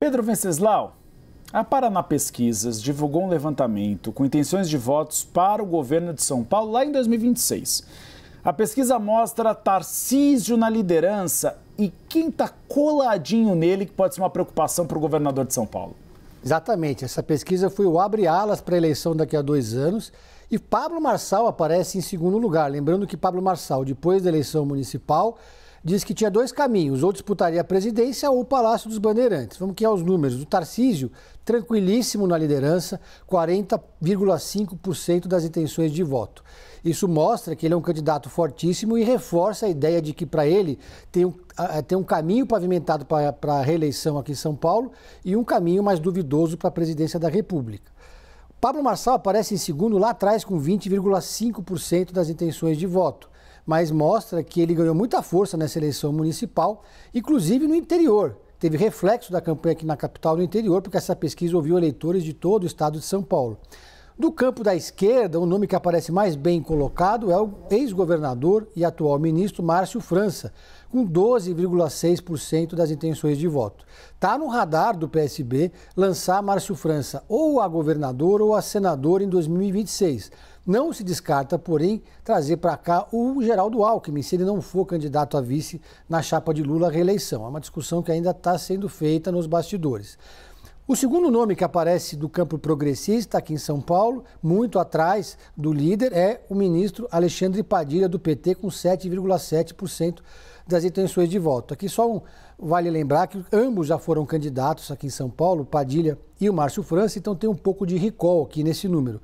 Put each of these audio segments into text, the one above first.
Pedro Venceslau, a Paraná Pesquisas divulgou um levantamento com intenções de votos para o governo de São Paulo lá em 2026. A pesquisa mostra Tarcísio na liderança e quem está coladinho nele que pode ser uma preocupação para o governador de São Paulo. Exatamente, essa pesquisa foi o abre alas para a eleição daqui a dois anos e Pablo Marçal aparece em segundo lugar. Lembrando que Pablo Marçal, depois da eleição municipal, disse que tinha dois caminhos, ou disputaria a presidência ou o Palácio dos Bandeirantes. Vamos que aos números. O Tarcísio, tranquilíssimo na liderança, 40,5% das intenções de voto. Isso mostra que ele é um candidato fortíssimo e reforça a ideia de que, para ele, tem um, tem um caminho pavimentado para a reeleição aqui em São Paulo e um caminho mais duvidoso para a presidência da República. Pablo Marçal aparece em segundo lá atrás com 20,5% das intenções de voto mas mostra que ele ganhou muita força nessa eleição municipal, inclusive no interior. Teve reflexo da campanha aqui na capital, no interior, porque essa pesquisa ouviu eleitores de todo o estado de São Paulo. Do campo da esquerda, o nome que aparece mais bem colocado é o ex-governador e atual ministro Márcio França, com 12,6% das intenções de voto. Está no radar do PSB lançar Márcio França ou a governador ou a senador em 2026. Não se descarta, porém, trazer para cá o Geraldo Alckmin, se ele não for candidato a vice na chapa de Lula à reeleição. É uma discussão que ainda está sendo feita nos bastidores. O segundo nome que aparece do campo progressista aqui em São Paulo, muito atrás do líder, é o ministro Alexandre Padilha, do PT, com 7,7% das intenções de voto. Aqui só um, vale lembrar que ambos já foram candidatos aqui em São Paulo, Padilha e o Márcio França, então tem um pouco de recall aqui nesse número.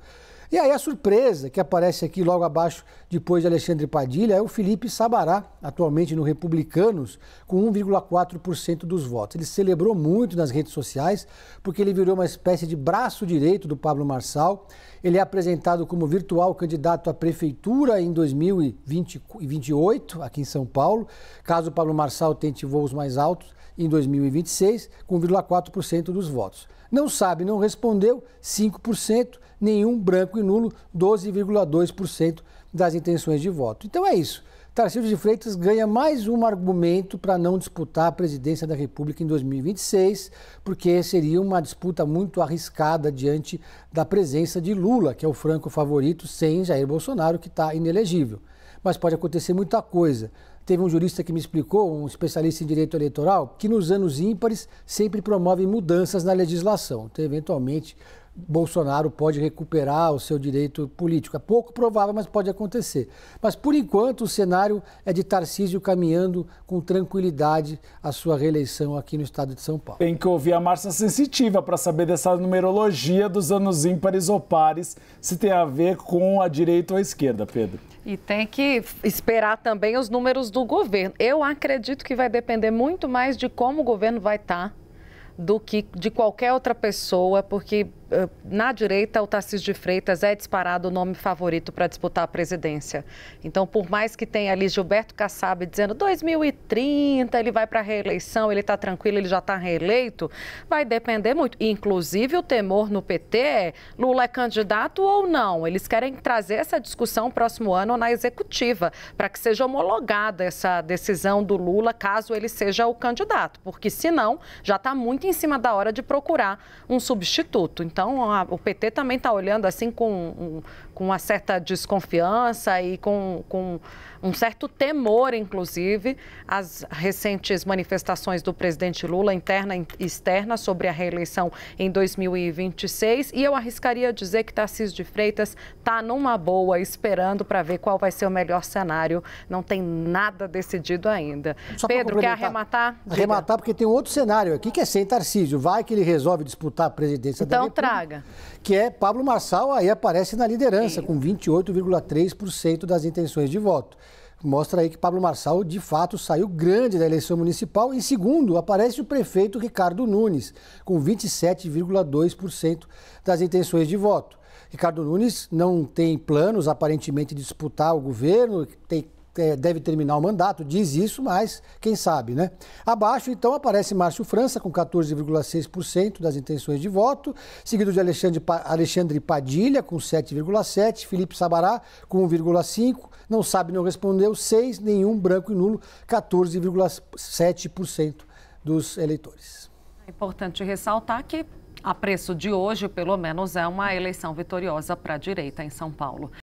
E aí a surpresa que aparece aqui logo abaixo, depois de Alexandre Padilha, é o Felipe Sabará, atualmente no Republicanos, com 1,4% dos votos. Ele celebrou muito nas redes sociais, porque ele virou uma espécie de braço direito do Pablo Marçal. Ele é apresentado como virtual candidato à prefeitura em 2028, aqui em São Paulo, caso o Pablo Marçal tente voos mais altos em 2026, com 1,4% dos votos. Não sabe, não respondeu, 5% nenhum branco e nulo, 12,2% das intenções de voto. Então é isso. Tarcísio de Freitas ganha mais um argumento para não disputar a presidência da República em 2026, porque seria uma disputa muito arriscada diante da presença de Lula, que é o franco favorito, sem Jair Bolsonaro, que está inelegível. Mas pode acontecer muita coisa. Teve um jurista que me explicou, um especialista em direito eleitoral, que nos anos ímpares sempre promove mudanças na legislação. Então, eventualmente, Bolsonaro pode recuperar o seu direito político. É pouco provável, mas pode acontecer. Mas, por enquanto, o cenário é de Tarcísio caminhando com tranquilidade a sua reeleição aqui no estado de São Paulo. Tem que ouvir a Márcia Sensitiva para saber dessa numerologia dos anos ímpares ou pares, se tem a ver com a direita ou a esquerda, Pedro. E tem que esperar também os números do governo. Eu acredito que vai depender muito mais de como o governo vai estar tá do que de qualquer outra pessoa, porque ah, na direita, o Tarcísio de Freitas é disparado o nome favorito para disputar a presidência. Então, por mais que tenha ali Gilberto Kassab dizendo 2030, ele vai para a reeleição, ele está tranquilo, ele já está reeleito, vai depender muito. Inclusive, o temor no PT é Lula é candidato ou não. Eles querem trazer essa discussão próximo ano na executiva, para que seja homologada essa decisão do Lula, caso ele seja o candidato. Porque, senão, já está muito em cima da hora de procurar um substituto. Então, a, o PT também está olhando assim com, um, com uma certa desconfiança e com, com um certo temor, inclusive, às recentes manifestações do presidente Lula, interna e externa, sobre a reeleição em 2026. E eu arriscaria dizer que Tarcísio de Freitas está numa boa, esperando para ver qual vai ser o melhor cenário. Não tem nada decidido ainda. Só Pedro, quer arrematar? Arrematar, porque tem um outro cenário aqui que é sem Tarcísio. Vai que ele resolve disputar a presidência então, da República. Que é Pablo Marçal, aí aparece na liderança, Sim. com 28,3% das intenções de voto. Mostra aí que Pablo Marçal, de fato, saiu grande da eleição municipal. Em segundo, aparece o prefeito Ricardo Nunes, com 27,2% das intenções de voto. Ricardo Nunes não tem planos, aparentemente, de disputar o governo, tem, é, deve terminar o mandato, diz isso, mas quem sabe, né? Abaixo, então, aparece Márcio França com 14,6% das intenções de voto, seguido de Alexandre, Alexandre Padilha com 7,7%, Felipe Sabará com 1,5%, não sabe, não respondeu, 6%, nenhum, branco e nulo, 14,7% dos eleitores. É importante ressaltar que, a preço de hoje, pelo menos, é uma eleição vitoriosa para a direita em São Paulo.